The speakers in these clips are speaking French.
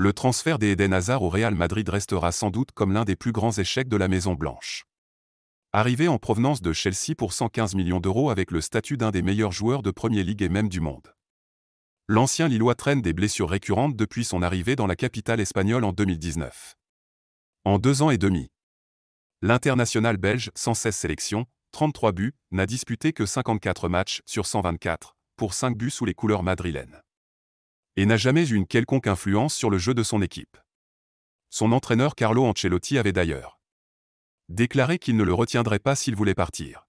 Le transfert des Eden Hazard au Real Madrid restera sans doute comme l'un des plus grands échecs de la Maison-Blanche. Arrivé en provenance de Chelsea pour 115 millions d'euros avec le statut d'un des meilleurs joueurs de Premier League et même du monde. L'ancien Lillois traîne des blessures récurrentes depuis son arrivée dans la capitale espagnole en 2019. En deux ans et demi, l'international belge, sans 116 sélections, 33 buts, n'a disputé que 54 matchs sur 124, pour 5 buts sous les couleurs madrilènes et n'a jamais eu une quelconque influence sur le jeu de son équipe. Son entraîneur Carlo Ancelotti avait d'ailleurs déclaré qu'il ne le retiendrait pas s'il voulait partir.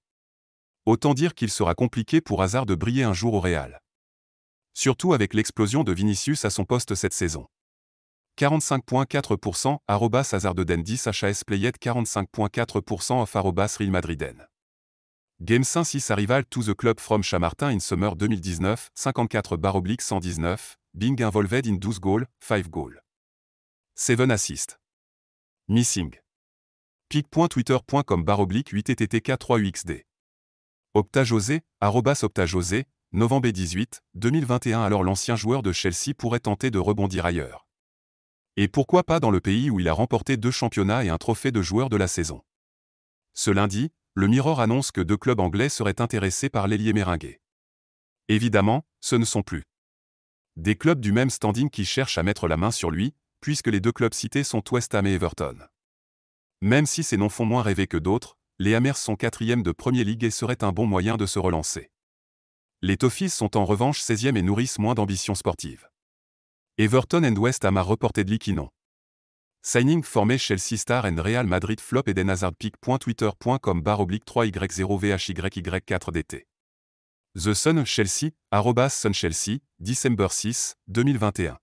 Autant dire qu'il sera compliqué pour Hazard de briller un jour au Real. Surtout avec l'explosion de Vinicius à son poste cette saison. 45.4% arrobas de 10 HAS Playet 45.4% Real Madriden. Game 5 6 Arrival to the Club from Chamartin in Summer 2019, 54 119, being involved in 12 Goals, 5 Goals 7 Assists Missing. pic.twitter.com baroblique 8ttk3uxd. Optajosé, arrobas Optajosé, novembre 18, 2021 alors l'ancien joueur de Chelsea pourrait tenter de rebondir ailleurs. Et pourquoi pas dans le pays où il a remporté deux championnats et un trophée de joueur de la saison. Ce lundi, le Mirror annonce que deux clubs anglais seraient intéressés par l'ailier meringue Évidemment, ce ne sont plus des clubs du même standing qui cherchent à mettre la main sur lui, puisque les deux clubs cités sont West Ham et Everton. Même si ces noms font moins rêver que d'autres, les Amers sont quatrièmes de Premier League et seraient un bon moyen de se relancer. Les Toffees sont en revanche 16e et nourrissent moins d'ambition sportive. Everton and West Ham a reporté de l'Ikinon. Signing formé Chelsea Star and Real Madrid Flop et Eden Hazard Pick.twitter.com barre 3Y0VHYY4DT. The Sun Chelsea, arrobas Sun Chelsea, December 6, 2021.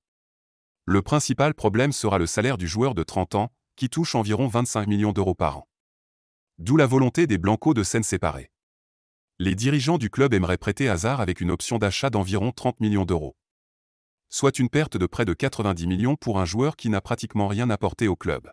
Le principal problème sera le salaire du joueur de 30 ans, qui touche environ 25 millions d'euros par an. D'où la volonté des Blancos de scène séparée. Les dirigeants du club aimeraient prêter hasard avec une option d'achat d'environ 30 millions d'euros. Soit une perte de près de 90 millions pour un joueur qui n'a pratiquement rien apporté au club.